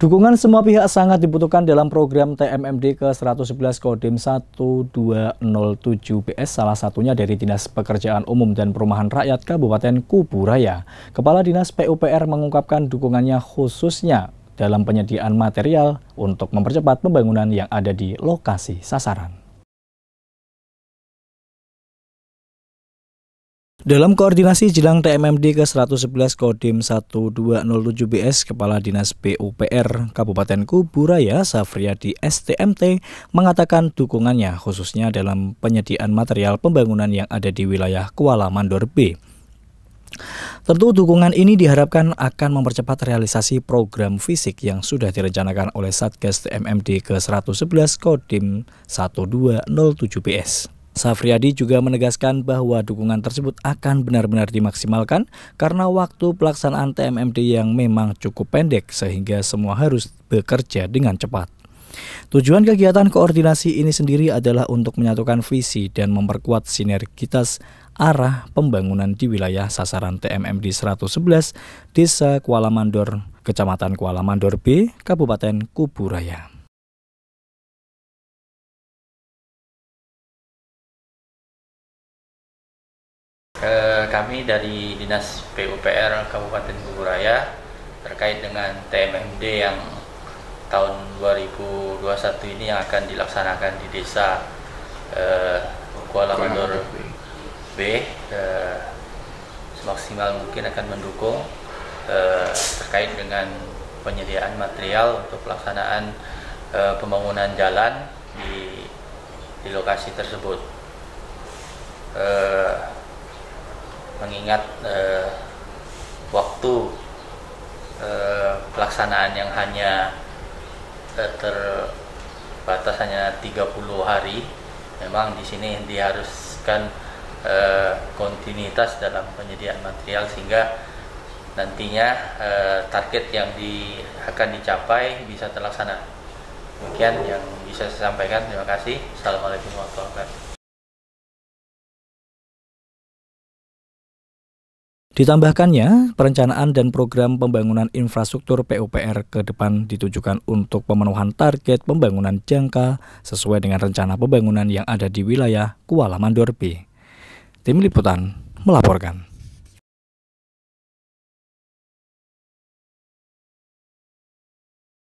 Dukungan semua pihak sangat dibutuhkan dalam program TMMD ke-111 Kodim 1207 PS, salah satunya dari Dinas Pekerjaan Umum dan Perumahan Rakyat Kabupaten Kuburaya. Kepala Dinas PUPR mengungkapkan dukungannya khususnya dalam penyediaan material untuk mempercepat pembangunan yang ada di lokasi sasaran. Dalam koordinasi jelang TMMD ke-111 Kodim 1207BS, Kepala Dinas PUPR Kabupaten Kuburaya Safriyadi STMT mengatakan dukungannya khususnya dalam penyediaan material pembangunan yang ada di wilayah Kuala Mandor B. Tentu dukungan ini diharapkan akan mempercepat realisasi program fisik yang sudah direncanakan oleh Satgas TMMD ke-111 Kodim 1207BS. Safriadi juga menegaskan bahwa dukungan tersebut akan benar-benar dimaksimalkan karena waktu pelaksanaan TMMD yang memang cukup pendek sehingga semua harus bekerja dengan cepat. Tujuan kegiatan koordinasi ini sendiri adalah untuk menyatukan visi dan memperkuat sinergitas arah pembangunan di wilayah sasaran TMMD 111 Desa Kuala Mandor, Kecamatan Kuala Mandor B, Kabupaten Kuburaya. Eh, kami dari Dinas PUPR Kabupaten Bogor terkait dengan TMMD yang tahun 2021 ini yang akan dilaksanakan di desa uh, Kuala Mandor B uh, semaksimal mungkin akan mendukung uh, terkait dengan penyediaan material untuk pelaksanaan uh, pembangunan jalan di di lokasi tersebut. uh, mengingat eh, waktu eh, pelaksanaan yang hanya eh, terbatas hanya 30 hari memang di sini diharuskan eh, kontinuitas dalam penyediaan material sehingga nantinya eh, target yang di, akan dicapai bisa terlaksana demikian yang bisa saya sampaikan terima kasih assalamualaikum warahmatullahi wabarakatuh Ditambahkannya, perencanaan dan program pembangunan infrastruktur PUPR ke depan ditujukan untuk pemenuhan target pembangunan jangka sesuai dengan rencana pembangunan yang ada di wilayah Kuala Mandor B. Tim Liputan melaporkan.